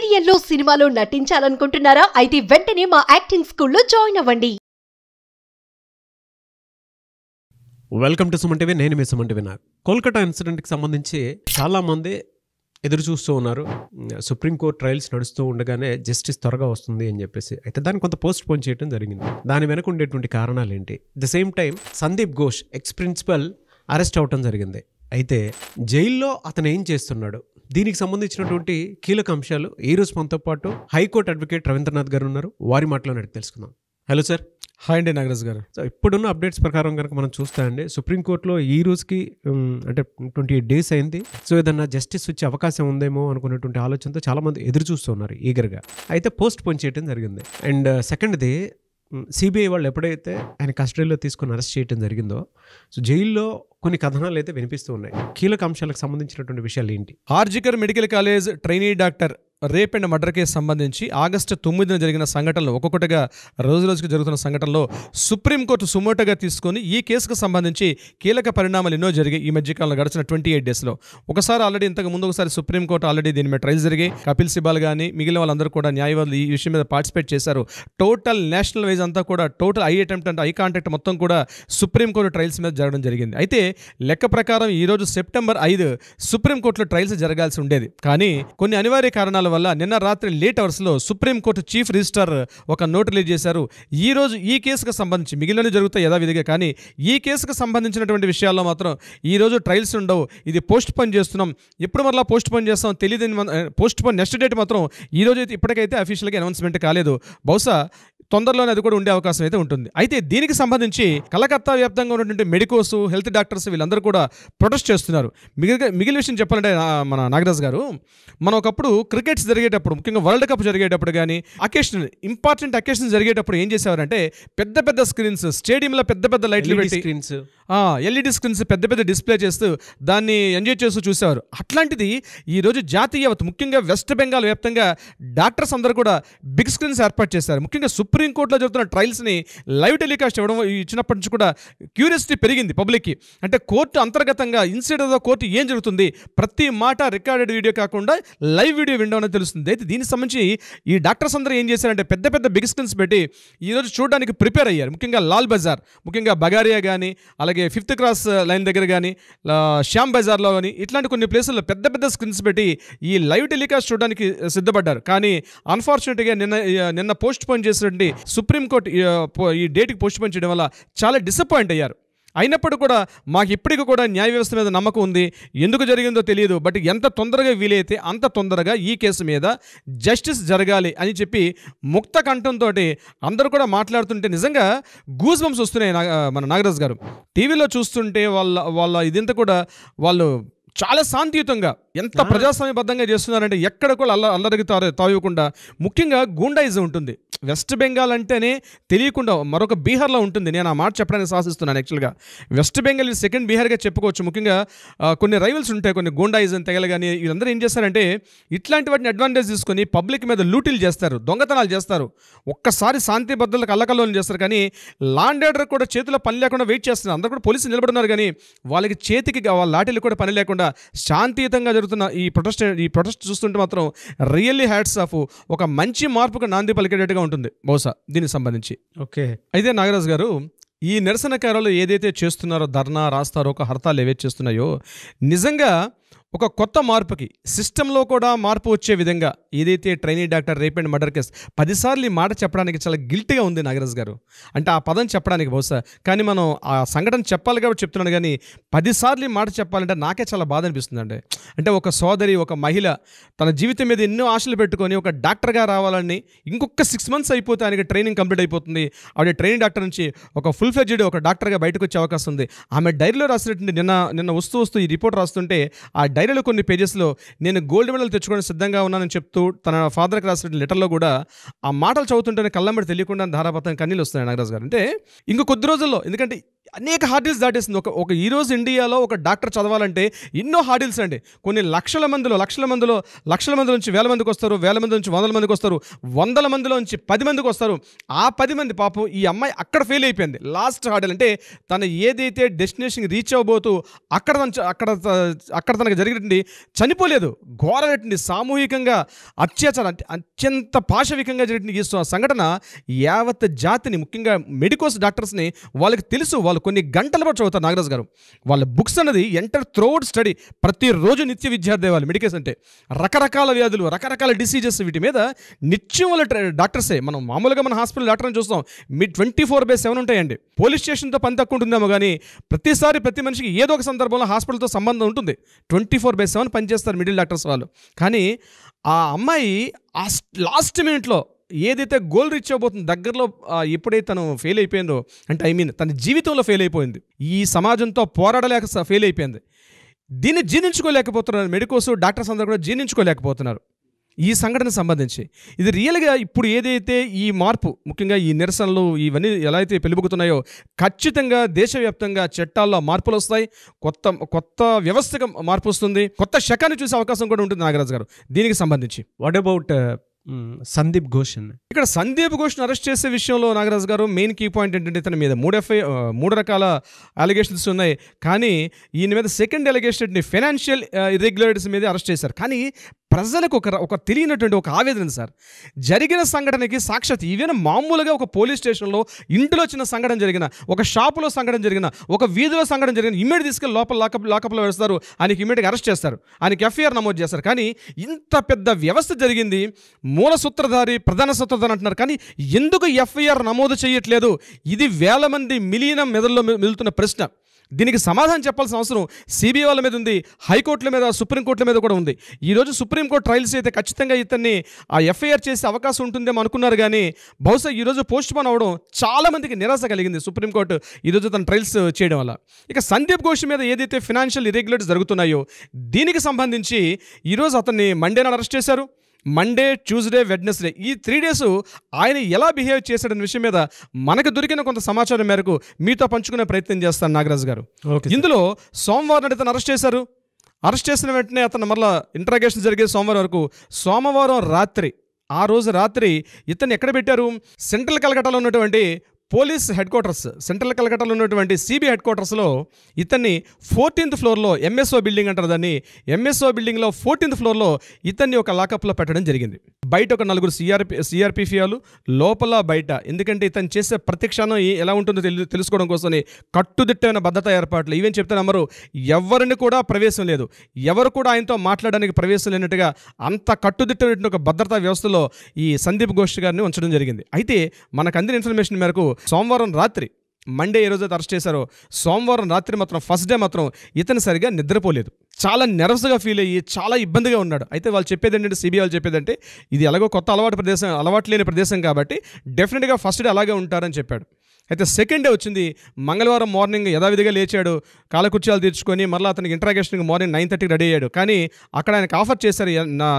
సీరియల్లో సినిమాలో నటించాలనుకుంటున్నారా అయితే వెంటనే మా యాక్టింగ్ స్కూల్లో జాయిన్ అవ్వండి వెల్కమ్ టు సుమంటివి నేను మీ సుమంటివి నాకు కోల్కతా ఇన్సిడెంట్కి సంబంధించి చాలామంది ఎదురు చూస్తూ ఉన్నారు సుప్రీంకోర్టు ట్రయల్స్ నడుస్తూ ఉండగానే జస్టిస్ త్వరగా వస్తుంది అని చెప్పేసి అయితే దాన్ని కొంత పోస్ట్ పోన్ చేయడం జరిగింది దాని వెనక ఉండేటువంటి కారణాలు ఏంటి the same time Sandeep Ghosh ex principal arrest అవటం జరిగింది అయితే జైల్లో అతను ఏం చేస్తున్నాడు దీనికి సంబంధించినటువంటి కీలక అంశాలు ఈ రోజు మనతో పాటు హైకోర్టు అడ్వకేట్ రవీంద్రనాథ్ గారు ఉన్నారు వారి మాటలను అడిగి తెలుసుకుందాం హలో సార్ హాయ్ అండి నాగరాజ్ గారు సో ఇప్పుడున్న అప్డేట్స్ ప్రకారం కనుక మనం చూస్తామండి సుప్రీంకోర్టులో ఈ రోజుకి అంటే ట్వంటీ ఎయిట్ డేస్ అయింది సో ఏదన్నా జస్టిస్ వచ్చే అవకాశం ఉందేమో అనుకున్నటువంటి ఆలోచనతో చాలామంది ఎదురు చూస్తున్నారు ఈగర్గా అయితే పోస్ట్ పోన్ చేయడం జరిగింది అండ్ సెకండ్ది uh, సిబిఐ వాళ్ళు ఎప్పుడైతే ఆయన కస్టడీలో తీసుకుని అరెస్ట్ చేయడం జరిగిందో సో జైల్లో కొన్ని కథనాలు అయితే వినిపిస్తూ ఉన్నాయి కీలక అంశాలకు సంబంధించినటువంటి విషయాలు ఏంటి RG Kar medical college trainee doctor rape and murder case సంబంధించి ఆగస్టు తొమ్మిదిన జరిగిన సంఘటనలు ఒక్కొక్కటిగా రోజు రోజుకి జరుగుతున్న సంఘటనలో సుప్రీంకోర్టు సుమోటగా తీసుకొని ఈ కేసుకు సంబంధించి కీలక పరిణామాలు ఎన్నో జరిగాయి ఈ మధ్యకాలంలో గడిచిన ట్వంటీ ఎయిట్ డేస్లో ఒకసారి ఆల్రెడీ ఇంతకు ముందు ఒకసారి సుప్రీంకోర్టు ఆల్రెడీ దీని మీద ట్రయల్ జరిగాయి కపిల్ సిబాల్ కానీ మిగిలిన వాళ్ళందరూ కూడా న్యాయవాదులు ఈ విషయం మీద పార్టిసిపేట్ చేశారు టోటల్ నేషనల్ వైజ్ అంతా కూడా టోటల్ ఐ అటెంప్ట్ అంటే ఐ కాంటాక్ట్ మొత్తం కూడా సుప్రీంకోర్టు ట్రయల్స్ మీద జరగడం జరిగింది అయితే లెక్క ప్రకారం ఈరోజు సెప్టెంబర్ ఐదు సుప్రీంకోర్టులో ట్రయల్స్ జరగాల్సి ఉండేది కానీ కొన్ని అనివార్య కారణాల వల్ల నిన్న రాత్రి లేట్ అవర్స్లో సుప్రీంకోర్టు చీఫ్ రిజిస్టార్ ఒక నోట్ రిలీజ్ చేశారు ఈరోజు ఈ కేసుకు సంబంధించి మిగిలిన జరుగుతాయి యథావిధిగా కానీ ఈ కేసుకు సంబంధించినటువంటి విషయాల్లో మాత్రం ఈరోజు ట్రయల్స్ ఉండవు ఇది పోస్ట్ పోన్ చేస్తున్నాం ఎప్పుడు మరలా పోస్ట్ పోన్ చేస్తాం తెలియదు పోస్ట్ పోన్ నెక్స్ట్ డేట్ మాత్రం ఈరోజు అయితే ఇప్పటికైతే అఫీషియల్గా అనౌన్స్మెంట్ కాలేదు బహుశా తొందరలోనే అది కూడా ఉండే అవకాశం అయితే ఉంటుంది అయితే దీనికి సంబంధించి కలకత్తా వ్యాప్తంగా ఉన్నటువంటి మెడికోస్ హెల్త్ డాక్టర్స్ వీళ్ళందరూ కూడా ప్రొటెస్ట్ చేస్తున్నారు మిగిలిన మిగిలిన విషయం చెప్పాలంటే మన నాగరాజ్ గారు మనం ఒకప్పుడు క్రికెట్ ఈవెంట్స్ జరిగేటప్పుడు ముఖ్యంగా వరల్డ్ కప్ జరిగేటప్పుడు కానీ అకేషన్ ఇంపార్టెంట్ అకేషన్ జరిగేటప్పుడు ఏం చేసేవారంటే పెద్ద పెద్ద స్క్రీన్స్ స్టేడియంలో పెద్ద పెద్ద లైట్లు పెట్టి స్క్రీన్స్ ఎల్ఈడి స్క్రీన్స్ e పెద్ద పెద్ద డిస్ప్లే చేస్తూ దాన్ని ఎంజాయ్ చేస్తూ చూసేవారు అట్లాంటిది ఈరోజు జాతీయవత ముఖ్యంగా వెస్ట్ బెంగాల్ వ్యాప్తంగా డాక్టర్స్ అందరూ కూడా బిగ్ స్క్రీన్స్ ఏర్పాటు చేశారు ముఖ్యంగా సుప్రీంకోర్టులో జరుగుతున్న ట్రయల్స్ని లైవ్ టెలికాస్ట్ ఇవ్వడం ఇచ్చినప్పటి నుంచి కూడా క్యూరియాసిటీ పెరిగింది పబ్లిక్కి అంటే కోర్టు అంతర్గతంగా ఇన్సైడ్ ఆఫ్ ద కోర్టు ఏం జరుగుతుంది ప్రతి మాట రికార్డెడ్ వీడియో కాకుండా లైవ్ వీడియో వినడం అనేది తెలుస్తుంది అయితే దీనికి సంబంధించి ఈ డాక్టర్స్ అందరూ ఏం చేశారంటే పెద్ద పెద్ద బిగ్ స్క్రీన్స్ పెట్టి ఈరోజు చూడడానికి ప్రిపేర్ అయ్యారు ముఖ్యంగా లాల్ బజార్ ముఖ్యంగా బగారియా కానీ అలాగే అలాగే ఫిఫ్త్ క్రాస్ లైన్ దగ్గర కానీ శ్యామ్ బజార్లో కానీ ఇట్లాంటి కొన్ని ప్లేసుల్లో పెద్ద పెద్ద స్క్రీన్స్ పెట్టి ఈ లైవ్ టెలికాస్ట్ చూడడానికి సిద్ధపడ్డారు కానీ అన్ఫార్చునేట్గా నిన్న నిన్న పోస్ట్ పోన్ చేసినటువంటి సుప్రీంకోర్టు ఈ డేట్కి పోస్ట్ పోన్ చేయడం వల్ల చాలా డిసప్పాయింట్ అయ్యారు అయినప్పుడు కూడా మాకు ఇప్పటికి కూడా న్యాయ వ్యవస్థ మీద నమ్మకం ఉంది ఎందుకు జరిగిందో తెలియదు బట్ ఎంత తొందరగా వీలైతే అంత తొందరగా ఈ కేసు మీద జస్టిస్ జరగాలి అని చెప్పి ముక్త కంఠంతో అందరూ కూడా మాట్లాడుతుంటే నిజంగా గూజ్ బంప్స్ వస్తున్నాయి మన నాగరాజ్ గారు టీవీలో చూస్తుంటే వాళ్ళ వాళ్ళ ఇదంతా కూడా వాళ్ళు చాలా శాంతియుతంగా ఎంత ప్రజాస్వామ్యబద్ధంగా చేస్తున్నారంటే ఎక్కడ కూడా అల్ల అల్లరికి తావకుండా ముఖ్యంగా గూండాయిజం ఉంటుంది వెస్ట్ బెంగాల్ అంటేనే తెలియకుండా మరొక బీహార్లో ఉంటుంది నేను ఆ మాట చెప్పడానికి సాహసిస్తున్నాను యాక్చువల్గా వెస్ట్ బెంగాల్ ఇది సెకండ్ బీహార్గా చెప్పుకోవచ్చు ముఖ్యంగా కొన్ని రైవల్స్ ఉంటాయి కొన్ని గోండాయిజం తెగలు కానీ వీళ్ళందరూ ఏం చేస్తారంటే ఇట్లాంటి వాటిని అడ్వాంటేజ్ తీసుకొని పబ్లిక్ మీద లూటీలు చేస్తారు దొంగతనాలు చేస్తారు ఒక్కసారి శాంతి భద్రతలకు అల్లకల్లోలు చేస్తారు కానీ లాండ్ ఆర్డర్ కూడా చేతిలో పని లేకుండా వెయిట్ చేస్తున్నారు అందరు కూడా పోలీసులు నిలబడుతున్నారు కానీ వాళ్ళకి చేతికి వాళ్ళ లాటీలు కూడా పని లేకుండా శాంతియుతంగా జరుగుతున్న ఈ ప్రొటెస్ట్ ఈ ప్రొటెస్ట్ చూస్తుంటే మాత్రం రియల్లీ హ్యాట్స్ ఆఫ్ ఒక మంచి మార్పుకు నాంది పలికేటట్టుగా ఉంటుంది బహుశా దీనికి సంబంధించి ఓకే అయితే నాగరాజ్ గారు ఈ నిరసనకారులు ఏదైతే చేస్తున్నారో ధర్నా రాస్తారో ఒక హర్తాలు ఏవైతే చేస్తున్నాయో నిజంగా ఒక కొత్త మార్పుకి సిస్టంలో కూడా మార్పు వచ్చే విధంగా ఏదైతే trainee doctor rape and murder case పదిసార్లు ఈ మాట చెప్పడానికి చాలా గిల్టీగా ఉంది నాగరాజ్ గారు అంటే ఆ పదం చెప్పడానికి బహుశా కానీ మనం ఆ సంఘటన చెప్పాలి కాబట్టి చెప్తున్నాను కానీ పదిసార్లు ఈ మాట చెప్పాలంటే నాకే చాలా బాధ అనిపిస్తుందండి అంటే ఒక సోదరి ఒక మహిళ తన జీవితం మీద ఎన్నో ఆశలు పెట్టుకొని ఒక డాక్టర్గా రావాలని ఇంకొక సిక్స్ మంత్స్ అయిపోతే ఆయనకి ట్రైనింగ్ కంప్లీట్ అయిపోతుంది ఆవిడ ట్రైనింగ్ డాక్టర్ నుంచి ఒక ఫుల్ ఫ్లెడ్జెడ్ ఒక డాక్టర్గా బయటకు వచ్చే అవకాశం ఉంది ఆమె డైరీలో రాసినటువంటి నిన్న నిన్న వస్తూ వస్తూ ఈ రిపోర్ట్ రాస్తుంటే ఆ డైరీలో కొన్ని పేజెస్లో నేను గోల్డ్ మెడల్ తెచ్చుకోవడం సిద్ధంగా ఉన్నానని చెప్తూ తన ఫాదర్కి రాసిన లెటర్లో కూడా ఆ మాటలు చదువుతుంటేనే కళ్ళమ్మడి తెలియకుండా ధారాపత్రం కన్నీళ్ళు వస్తున్నాయి నాగరాజు గారు అంటే ఇంకో కొద్ది రోజుల్లో ఎందుకంటే అనేక హార్డిల్స్ దాటిస్తుంది ఒక ఒక ఈరోజు ఇండియాలో ఒక డాక్టర్ చదవాలంటే ఎన్నో హార్డిల్స్ అండి కొన్ని లక్షల మందిలో లక్షల మందిలో లక్షల మంది నుంచి వేల మందికి వస్తారు వేల మంది నుంచి వందల మందికి వస్తారు వందల మందిలో నుంచి పది మందికి వస్తారు ఆ పది మంది పాపం ఈ అమ్మాయి అక్కడ ఫెయిల్ అయిపోయింది లాస్ట్ హార్డిల్ అంటే తను ఏదైతే డెస్టినేషన్కి రీచ్ అవ్వబోతూ అక్కడ అక్కడ అక్కడ తనకు జరిగినటువంటి చనిపోలేదు ఘోరమైనటువంటి సామూహికంగా అత్యాచారం అత్యంత పాశవికంగా జరిగిన ఈ సంఘటన యావత్ జాతిని ముఖ్యంగా మెడికోస్ డాక్టర్స్ని వాళ్ళకి తెలుసు వాళ్ళు వాళ్ళు కొన్ని గంటల పాటు చదువుతారు నాగరాజ్ గారు వాళ్ళ బుక్స్ అనేది ఎంటర్ త్రోడ్ స్టడీ ప్రతిరోజు నిత్య విద్యార్థి వాళ్ళు మెడికేస్ అంటే రకరకాల వ్యాధులు రకరకాల డిసీజెస్ వీటి మీద నిత్యం వాళ్ళ డాక్టర్సే మనం మామూలుగా మన హాస్పిటల్ డాక్టర్ని చూస్తాం మీ ట్వంటీ ఫోర్ బై సెవెన్ ఉంటాయండి పోలీస్ స్టేషన్తో పని తక్కువ ఉంటుందేమో కానీ ప్రతిసారి ప్రతి మనిషికి ఏదో ఒక సందర్భంలో హాస్పిటల్తో సంబంధం ఉంటుంది ట్వంటీ ఫోర్ బై సెవెన్ పనిచేస్తారు మిడిల్ డాక్టర్స్ వాళ్ళు కానీ ఆ అమ్మాయి ఆ లాస్ట్ మినిట్లో ఏదైతే గోల్ రీచ్ అవ్వబోతుంది దగ్గరలో ఎప్పుడైతే తను ఫెయిల్ అయిపోయిందో అంటే ఐ మీన్ తన జీవితంలో ఫెయిల్ అయిపోయింది ఈ సమాజంతో పోరాడలేక ఫెయిల్ అయిపోయింది దీన్ని జీర్ణించుకోలేకపోతున్నారు మెడికోస్ డాక్టర్స్ అందరూ కూడా జీర్ణించుకోలేకపోతున్నారు ఈ సంఘటన సంబంధించి ఇది రియల్గా ఇప్పుడు ఏదైతే ఈ మార్పు ముఖ్యంగా ఈ నిరసనలు ఇవన్నీ ఎలా అయితే పెలుపుకుతున్నాయో ఖచ్చితంగా దేశవ్యాప్తంగా చట్టాల్లో మార్పులు వస్తాయి కొత్త కొత్త వ్యవస్థగా మార్పు వస్తుంది కొత్త శకాన్ని చూసే అవకాశం కూడా ఉంటుంది నాగరాజు గారు దీనికి సంబంధించి వాట్ అబౌట్ సందీప్ ఘోషన్ ఇక్కడ సందీప్ ఘోష్ను అరెస్ట్ చేసే విషయంలో నాగరాజు గారు మెయిన్ కీ పాయింట్ ఏంటంటే ఇతని మీద మూడు ఎఫ్ఐ మూడు రకాల అలిగేషన్స్ ఉన్నాయి కానీ ఈయన మీద సెకండ్ అలిగేషన్ ఫైనాన్షియల్ ఇర్రెగ్యులారిటీస్ మీద అరెస్ట్ చేశారు కానీ ప్రజలకు ఒక ఒక తెలియనటువంటి ఒక ఆవేదన సార్ జరిగిన సంఘటనకి సాక్షాత్ ఈవెన్ మామూలుగా ఒక పోలీస్ స్టేషన్లో ఇంటిలో చిన్న సంఘటన జరిగిన ఒక షాపులో సంఘటన జరిగిన ఒక వీధిలో సంఘటన జరిగిన ఇమ్మీడియట్ తీసుకెళ్ళి లోపల లాకప్ లాకప్లో వేస్తారు ఆయనకి ఇమ్మీడియట్గా అరెస్ట్ చేస్తారు ఆయనకి ఎఫ్ఐఆర్ నమోదు చేస్తారు కానీ ఇంత పెద్ద వ్యవస్థ జరిగింది మూల సూత్రధారి ప్రధాన సూత్రధారి అంటున్నారు కానీ ఎందుకు ఎఫ్ఐఆర్ నమోదు చేయట్లేదు ఇది వేల మంది మిలియన మెదల్లో మిగులుతున్న ప్రశ్న దీనికి సమాధానం చెప్పాల్సిన అవసరం సిబిఐ వాళ్ళ మీద ఉంది హైకోర్టుల మీద సుప్రీంకోర్టుల మీద కూడా ఉంది ఈరోజు సుప్రీంకోర్టు ట్రయల్స్ అయితే ఖచ్చితంగా ఇతన్ని ఆ ఎఫ్ఐఆర్ చేసే అవకాశం ఉంటుందేమో అనుకున్నారు కానీ బహుశా ఈరోజు పోస్ట్ పోన్ అవడం చాలామందికి నిరాశ కలిగింది సుప్రీంకోర్టు ఈరోజు తన ట్రయల్స్ చేయడం వల్ల ఇక సందీప్ ఘోష్ మీద ఏదైతే ఫినాన్షియల్ ఇరెగ్యులర్స్ జరుగుతున్నాయో దీనికి సంబంధించి ఈరోజు అతన్ని మండే అరెస్ట్ చేశారు మండే ట్యూస్డే వెడ్నెస్డే ఈ త్రీ డేస్ ఆయన ఎలా బిహేవ్ చేశాడన్న విషయం మీద మనకు దొరికిన కొంత సమాచారం మేరకు మీతో పంచుకునే ప్రయత్నం చేస్తాను నాగరాజు గారు ఇందులో సోమవారం అయితే అరెస్ట్ చేశారు అరెస్ట్ చేసిన వెంటనే అతను మరలా ఇంటరాగేషన్ జరిగే సోమవారం వరకు సోమవారం రాత్రి ఆ రోజు రాత్రి ఇతను ఎక్కడ పెట్టారు సెంట్రల్ కలకటాలో ఉన్నటువంటి పోలీస్ హెడ్ క్వార్టర్స్ సెంట్రల్ కలకట్టాలో ఉన్నటువంటి సిబి హెడ్ క్వార్టర్స్లో ఇతన్ని ఫోర్టీన్త్ ఫ్లోర్లో ఎంఎస్ఓ బిల్డింగ్ అంటారు దాన్ని ఎంఎస్ఓ బిల్డింగ్లో ఫోర్టీన్త్ ఫ్లోర్లో ఇతన్ని ఒక లాకప్లో పెట్టడం జరిగింది బయట ఒక నలుగురు సిఆర్పి సిఆర్పిఫియాలు లోపల బయట ఎందుకంటే ఇతను చేసే ప్రతిక్షణం ఎలా ఉంటుందో తెలి తెలుసుకోవడం కోసమని కట్టుదిట్టమైన భద్రతా ఏర్పాట్లు ఇవేం చెప్తాను అమ్మరు ఎవరిని కూడా ప్రవేశం లేదు ఎవరు కూడా ఆయనతో మాట్లాడడానికి ప్రవేశం లేనట్టుగా అంత కట్టుదిట్టమైన ఒక భద్రతా వ్యవస్థలో ఈ సందీప్ ఘోష్ గారిని ఉంచడం జరిగింది అయితే మనకు అందిన ఇన్ఫర్మేషన్ మేరకు సోమవారం రాత్రి మండే ఏ రోజైతే అరెస్ట్ చేశారో సోమవారం రాత్రి మాత్రం ఫస్ట్ డే మాత్రం ఇతను సరిగా నిద్రపోలేదు చాలా నెర్వస్గా ఫీల్ అయ్యి చాలా ఇబ్బందిగా ఉన్నాడు అయితే వాళ్ళు చెప్పేది ఏంటంటే సిబిఐ వాళ్ళు చెప్పేదంటే ఇది ఎలాగో కొత్త అలవాటు ప్రదేశం అలవాటు లేని ప్రదేశం కాబట్టి డెఫినెట్గా ఫస్ట్ డే అలాగే ఉంటారని చెప్పాడు అయితే సెకండ్ డే వచ్చింది మంగళవారం మార్నింగ్ యథావిధిగా లేచాడు కాలకుర్చాలు తీర్చుకొని మళ్ళీ అతనికి ఇంట్రాగేషన్కి మార్నింగ్ నైన్ థర్టీకి రెడీ అయ్యాడు కానీ అక్కడ ఆయనకు ఆఫర్ చేశారు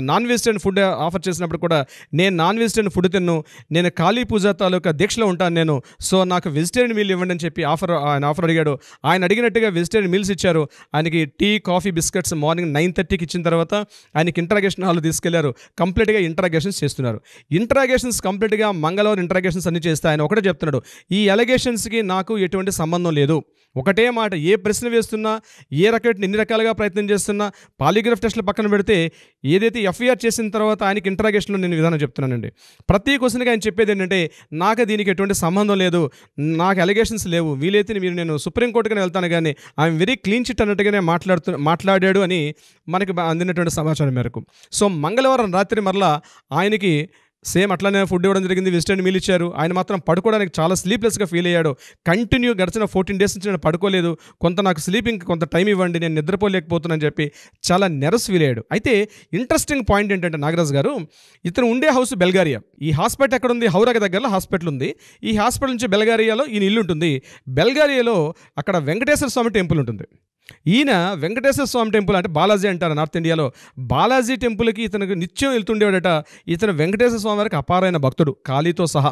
నాన్ వెజిటేరియన్ ఫుడ్ ఆఫర్ చేసినప్పుడు కూడా నేను నాన్ వెజిటేరియన్ ఫుడ్ తిన్ను నేను కాళీ పూజ తాలూకా దీక్షలో ఉంటాను నేను సో నాకు వెజిటేరియన్ మీల్ ఇవ్వండి అని చెప్పి ఆఫర్ ఆయన ఆఫర్ అడిగాడు ఆయన అడిగినట్టుగా వెజిటేరియన్ మీల్స్ ఇచ్చారు ఆయనకి tea coffee biscuits morning nine థర్టీకి ఇచ్చిన తర్వాత ఆయనకి ఇంట్రాగేషన్ హాల్ తీసుకెళ్లారు కంప్లీట్గా ఇంట్రాగేషన్స్ చేస్తున్నారు ఇంట్రాగేషన్స్ కంప్లీట్గా మంగళవారం ఇంట్రాగేషన్స్ అన్ని చేస్తే ఆయన ఒకటే చెప్తున్నాడు ఈ ఎలా అలగేషన్స్కి నాకు ఎటువంటి సంబంధం లేదు ఒకటే మాట ఏ ప్రశ్న వేస్తున్నా ఏ రకమైన ఎన్ని రకాలుగా ప్రయత్నం చేస్తున్నా పాలిగ్రాఫ్ టెస్టులు పక్కన పెడితే ఏదైతే ఎఫ్ఐఆర్ చేసిన తర్వాత ఆయనకి ఇంటరాగేషన్లో నేను విధానం చెప్తున్నానండి ప్రతి క్వశ్చన్కి ఆయన చెప్పేది ఏంటంటే నాకు దీనికి ఎటువంటి సంబంధం లేదు నాకు అలిగేషన్స్ లేవు వీలైతే మీరు నేను సుప్రీంకోర్టుకనే వెళ్తాను కానీ ఐఎమ్ వెరీ క్లీన్ చిట్ అన్నట్టుగానే మాట్లాడుతు మాట్లాడాడు అని మనకి అందినటువంటి సమాచారం మేరకు సో మంగళవారం రాత్రి మరలా ఆయనకి సేమ్ అట్లానే ఫుడ్ ఇవ్వడం జరిగింది వెజిటేరియన్ మీల్ ఇచ్చారు ఆయన మాత్రం పడుకోవడానికి చాలా స్లీప్లెస్గా ఫీల్ అయ్యాడు కంటిన్యూ గడిచిన ఫోర్టీన్ డేస్ నుంచి నేను పడుకోలేదు కొంత నాకు స్లీపింగ్ కొంత టైం ఇవ్వండి నేను నిద్రపోలేకపోతున్నాను చెప్పి చాలా నెరస్ ఫీల్ అయ్యాడు అయితే ఇంట్రెస్టింగ్ పాయింట్ ఏంటంటే నాగరాజ్ గారు ఇతను ఉండే హౌస్ బెల్గారియా ఈ హాస్పిటల్ ఎక్కడ ఉంది హౌరాగ దగ్గరలో హాస్పిటల్ ఉంది ఈ హాస్పిటల్ నుంచి బెల్గారియాలో ఈయన ఇల్లు ఉంటుంది బెల్గారియాలో అక్కడ వెంకటేశ్వర స్వామి టెంపుల్ ఉంటుంది ఈయన వెంకటేశ్వర స్వామి టెంపుల్ అంటే బాలాజీ అంటారు నార్త్ ఇండియాలో బాలాజీ టెంపుల్కి ఇతనికి నిత్యం వెళ్తుండేవాడట ఇతను వెంకటేశ్వర స్వామి వారికి అపారమైన భక్తుడు ఖాళీతో సహా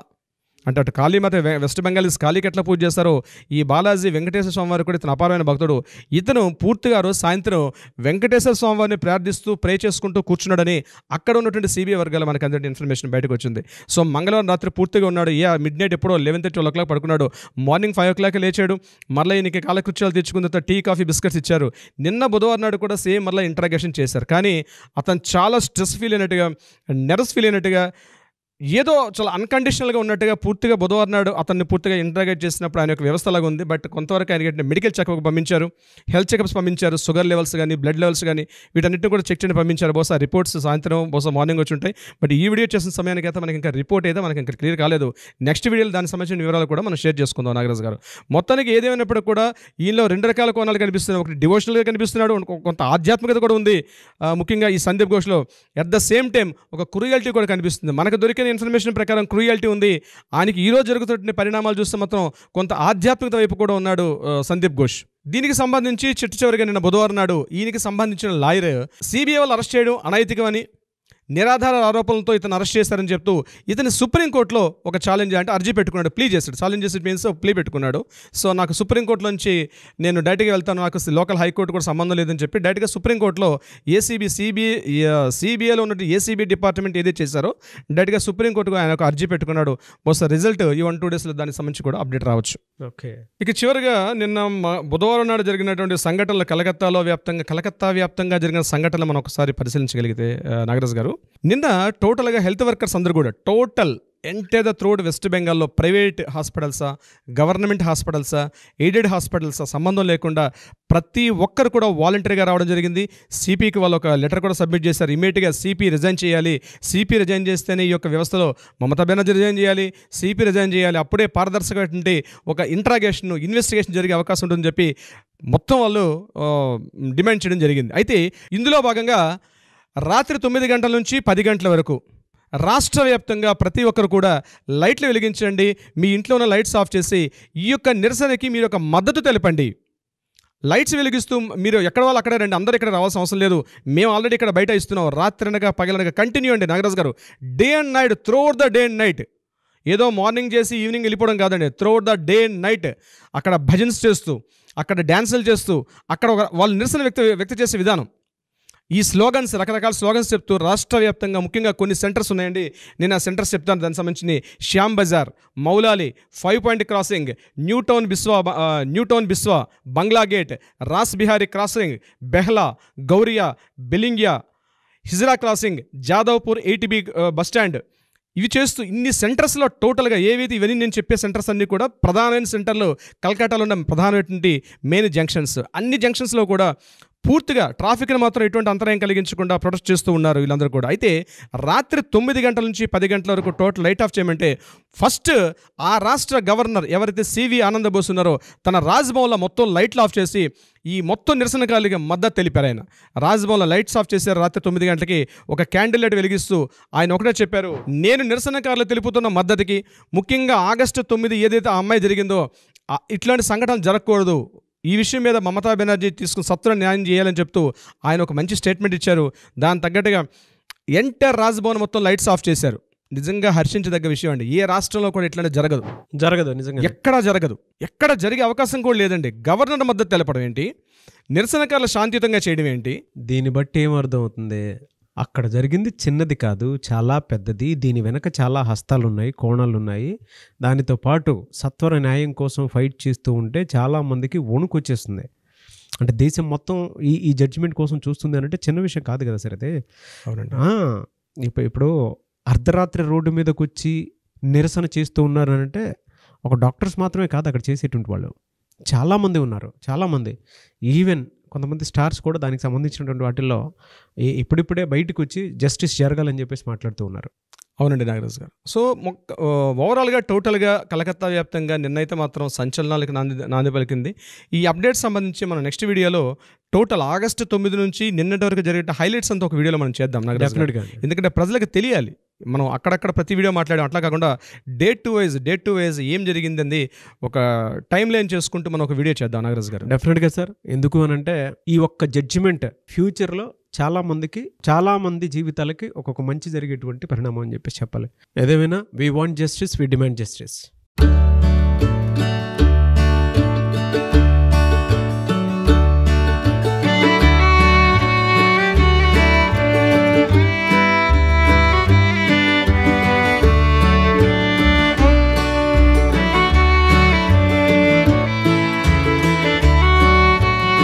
అంటే అటు కాళీమాత వెస్ట్ బెంగాలీస్ కాళీకి ఎట్లా పూజ చేస్తారో ఈ బాలాజీ వెంకటేశ్వర స్వామి వారు కూడా ఇతను అపారమైన భక్తుడు ఇతను పూర్తిగా రోజు సాయంత్రం వెంకటేశ్వర స్వామి వారిని ప్రార్థిస్తూ ప్రే చేసుకుంటూ కూర్చున్నాడని అక్కడ ఉన్నటువంటి సిబిఐ వర్గాలు మనకు అందరి ఇన్ఫర్మేషన్ బయటకు వచ్చింది సో మంగళవారం రాత్రి పూర్తిగా ఉన్నాడు ఏ మిడ్ నైట్ ఎప్పుడో లెవెన్ థర్టీ ఓ క్లాక్ పడుకున్నాడు మార్నింగ్ ఫైవ్ ఓ క్లాక్ లేచాడు మళ్ళీ ఈయనకి కాలకృత్యాలు తెచ్చుకున్న తర్వాత టీ కాఫీ బిస్కెట్స్ ఇచ్చారు నిన్న బుధవారం నాడు కూడా సేమ్ మళ్ళీ ఇంటరాగేషన్ చేశారు కానీ అతను చాలా స్ట్రెస్ ఫీల్ అయినట్టుగా నెర్వస్ ఫీల్ అయినట్టుగా ఏదో చాలా అన్కండిషనల్గా ఉన్నట్టుగా పూర్తిగా బుధవారం నాడు అతన్ని పూర్తిగా ఇంటరాగేట్ చేసినప్పుడు ఆయన యొక్క వ్యవస్థలాగా ఉంది బట్ కొంతవరకు ఆయన మెడికల్ చెకప్కి పంపించారు హెల్త్ చెకప్స్ పంపించారు షుగర్ లెవెల్స్ కానీ బ్లడ్ లెవెల్స్ కానీ వీటన్నిటిని కూడా చెక్ చేయడం పంపించారు బహుశా రిపోర్ట్స్ సాయంత్రం బహుశా మార్నింగ్ వచ్చి ఉంటాయి బట్ ఈ వీడియో చేసిన సమయానికి అయితే మనకి ఇంకా రిపోర్ట్ అయితే మనకి ఇంకా క్లియర్ కాలేదు నెక్స్ట్ వీడియోలో దానికి సంబంధించిన వివరాలు కూడా మనం షేర్ చేసుకుందాం నాగరాజు గారు మొత్తానికి ఏదేమైనప్పుడు కూడా ఈలో రెండు రకాల కోణాలు కనిపిస్తున్నాయి ఒకటి డివోషనల్గా కనిపిస్తున్నాడు కొంత ఆధ్యాత్మికత కూడా ఉంది ముఖ్యంగా ఈ సందీప్ ఘోష్లో అట్ ద సేమ్ టైం ఒక కురియాలిటీ కూడా కనిపిస్తుంది మనకు దొరికిన ఇన్ఫర్మేషన్ ప్రకారం క్రూయల్టీ ఉంది ఆయనకి ఈరోజు జరుగుతున్న పరిణామాలు చూస్తే మాత్రం కొంత ఆధ్యాత్మికత వైపు కూడా ఉన్నాడు సందీప్ ఘోష్ దీనికి సంబంధించి చిట్టు చివరిగా నిన్న బుధవారం నాడు ఈయనకి సంబంధించిన లాయర్ సిబిఐ వాళ్ళు అరెస్ట్ చేయడం అనైతికమని నిరాధార ఆరోపణలతో ఇతను అరెస్ట్ చేశారని చెప్తూ ఇతను సుప్రీంకోర్టులో ఒక ఛాలెంజ్ అంటే అర్జీ పెట్టుకున్నాడు ప్లీ చేశాడు ఛాలెంజ్ చేసి మీన్స్ ప్లీ పెట్టుకున్నాడు సో నాకు సుప్రీంకోర్టులో నుంచి నేను డైరెక్ట్గా వెళ్తాను నాకు లోకల్ హైకోర్టు కూడా సంబంధం లేదని చెప్పి డైరెక్ట్గా సుప్రీంకోర్టులో ఏసీబీ సిబిఐ సిబిఐలో ఉన్నట్టు ఏసీబీ డిపార్ట్మెంట్ ఏదైతే చేశారో డైరెక్ట్గా సుప్రీంకోర్టుకు ఆయన ఒక అర్జీ పెట్టుకున్నాడు బహుశా రిజల్ట్ ఈ వన్ టూ డేస్లో దానికి సంబంధించి కూడా అప్డేట్ రావచ్చు ఓకే ఇక చివరిగా నిన్న బుధవారం నాడు జరిగినటువంటి సంఘటనలు కలకత్తాలో వ్యాప్తంగా కలకత్తా వ్యాప్తంగా జరిగిన సంఘటనలు మనం ఒకసారి పరిశీలించగలిగితే నాగరాజు గారు నిన్న టోటల్గా హెల్త్ వర్కర్స్ అందరూ కూడా టోటల్ ఎంటే ద త్రోడ్ వెస్ట్ బెంగాల్లో ప్రైవేట్ హాస్పిటల్సా గవర్నమెంట్ హాస్పిటల్సా ఎయిడెడ్ హాస్పిటల్సా సంబంధం లేకుండా ప్రతి ఒక్కరు కూడా వాలంటీర్గా రావడం జరిగింది సిపికి వాళ్ళు ఒక లెటర్ కూడా సబ్మిట్ చేశారు ఇమీడియట్గా సిపి రిజైన్ చేయాలి సిపి రిజైన్ చేస్తేనే ఈ యొక్క వ్యవస్థలో మమతా బెనర్జీ రిజైన్ చేయాలి సిపి రిజైన్ చేయాలి అప్పుడే పారదర్శకమైనటువంటి ఒక ఇంట్రాగేషన్ ఇన్వెస్టిగేషన్ జరిగే అవకాశం ఉంటుందని చెప్పి మొత్తం వాళ్ళు డిమాండ్ చేయడం జరిగింది అయితే ఇందులో భాగంగా రాత్రి తొమ్మిది గంటల నుంచి పది గంటల వరకు రాష్ట్ర వ్యాప్తంగా ప్రతి ఒక్కరు కూడా లైట్లు వెలిగించండి మీ ఇంట్లో ఉన్న లైట్స్ ఆఫ్ చేసి ఈ యొక్క నిరసనకి మీరు ఒక మద్దతు తెలపండి లైట్స్ వెలిగిస్తూ మీరు ఎక్కడ వాళ్ళు అక్కడే రండి అందరూ ఇక్కడ రావాల్సిన అవసరం లేదు మేము ఆల్రెడీ ఇక్కడ బయట ఇస్తున్నాం రాత్రినగా పగలనగా కంటిన్యూ అండి నాగరాజు గారు day and night through the day and night ఏదో మార్నింగ్ చేసి ఈవినింగ్ వెళ్ళిపోవడం కాదండి through the day and night అక్కడ భజన్స్ చేస్తూ అక్కడ డ్యాన్సులు చేస్తూ అక్కడ ఒక వాళ్ళు నిరసన వ్యక్త వ్యక్తి చేసే విధానం ఈ స్లోగన్స్ రకరకాల స్లోగన్స్ చెప్తూ రాష్ట్ర వ్యాప్తంగా ముఖ్యంగా కొన్ని సెంటర్స్ ఉన్నాయండి నేను ఆ సెంటర్స్ చెప్తాను దానికి సంబంధించి Shyam Bazaar Moulali five point crossing New Town Biswa new Biswa Bangla gate Ras Behari crossing Behala Garia బెలింగియా Hazra crossing Jadavpur eighty B bus stand ఇవి చేస్తూ ఇన్ని సెంటర్స్లో టోటల్గా ఏవైతే ఇవన్నీ నేను చెప్పే సెంటర్స్ అన్నీ కూడా ప్రధానమైన సెంటర్లు కలకట్టాలో ఉన్న ప్రధానమైనటువంటి మెయిన్ జంక్షన్స్ అన్ని జంక్షన్స్లో కూడా పూర్తిగా ట్రాఫిక్ను మాత్రం ఎటువంటి అంతరాయం కలిగించకుండా ప్రొటెస్ట్ చేస్తూ ఉన్నారు వీళ్ళందరూ కూడా అయితే రాత్రి తొమ్మిది గంటల నుంచి పది గంటల వరకు టోటల్ లైట్ ఆఫ్ చేయమంటే ఫస్ట్ ఆ రాష్ట్ర గవర్నర్ ఎవరైతే సివి ఆనందబోస్ ఉన్నారో తన రాజ్భవన్లో మొత్తం లైట్లు ఆఫ్ చేసి ఈ మొత్తం నిరసనకారులకి మద్దతు తెలిపారు ఆయన రాజ్భవన్లో లైట్స్ ఆఫ్ చేశారు రాత్రి తొమ్మిది గంటలకి ఒక క్యాండిల్ లైట్ వెలిగిస్తూ ఆయన ఒకటే చెప్పారు నేను నిరసనకారులు తెలుపుతున్న మద్దతుకి ముఖ్యంగా ఆగస్టు తొమ్మిది ఏదైతే ఆ అమ్మాయి జరిగిందో ఇట్లాంటి సంఘటనలు జరగకూడదు ఈ విషయం మీద మమతా బెనర్జీ తీసుకుని సత్వర న్యాయం చేయాలని చెప్తూ ఆయన ఒక మంచి స్టేట్మెంట్ ఇచ్చారు దాని తగ్గట్టుగా ఎంటర్ రాజ్భవన్ మొత్తం లైట్స్ ఆఫ్ చేశారు నిజంగా హర్షించదగ్గ విషయం అండి ఏ రాష్ట్రంలో కూడా ఇట్లాంటి జరగదు జరగదు నిజంగా ఎక్కడా జరగదు ఎక్కడ జరిగే అవకాశం కూడా లేదండి గవర్నర్ మద్దతు తెలపడం ఏంటి నిరసనకారులు శాంతియుతంగా చేయడం ఏంటి దీన్ని బట్టి ఏం అవుతుంది అక్కడ జరిగింది చిన్నది కాదు చాలా పెద్దది దీని వెనక చాలా హస్తాలున్నాయి కోణాలున్నాయి దానితో పాటు సత్వర న్యాయం కోసం ఫైట్ చేస్తూ ఉంటే చాలామందికి వణుకు వచ్చేస్తుంది అంటే దేశం మొత్తం ఈ ఈ జడ్జిమెంట్ కోసం చూస్తుంది అంటే చిన్న విషయం కాదు కదా సరే అదే ఇప్పుడు ఇప్పుడు అర్ధరాత్రి రోడ్డు మీదకి వచ్చి నిరసన చేస్తూ ఉన్నారు అంటే ఒక డాక్టర్స్ మాత్రమే కాదు అక్కడ చేసేటువంటి వాళ్ళు చాలామంది ఉన్నారు చాలామంది ఈవెన్ కొంతమంది స్టార్స్ కూడా దానికి సంబంధించినటువంటి వాటిల్లో ఇప్పుడిప్పుడే బయటకు వచ్చి జస్టిస్ జరగాలని చెప్పేసి మాట్లాడుతూ ఉన్నారు అవునండి నాగరాజ్ గారు సో ఓవరాల్గా టోటల్గా కలకత్తా వ్యాప్తంగా నిన్నైతే మాత్రం సంచలనాలకు నాంది నాంది పలికింది ఈ అప్డేట్ సంబంధించి మనం నెక్స్ట్ వీడియోలో టోటల్ ఆగస్టు తొమ్మిది నుంచి నిన్నటి వరకు జరిగిన హైలైట్స్ అంతా ఒక వీడియోలో మనం చేద్దాం నాకు డెఫినెట్గా ఎందుకంటే ప్రజలకు తెలియాలి మనం అక్కడక్కడ ప్రతి వీడియో మాట్లాడడం అట్లా కాకుండా date to wise date to wise ఏం జరిగిందని ఒక టైం లైన్ చేసుకుంటూ మనం ఒక వీడియో చేద్దాం నాగరాజ్ గారు డెఫినెట్గా సార్ ఎందుకు అనంటే ఈ ఒక్క జడ్జిమెంట్ ఫ్యూచర్లో చాలామందికి చాలామంది జీవితాలకి ఒక్కొక్క మంచి జరిగేటువంటి పరిణామం అని చెప్పేసి చెప్పాలి ఏదేమైనా we want justice we demand justice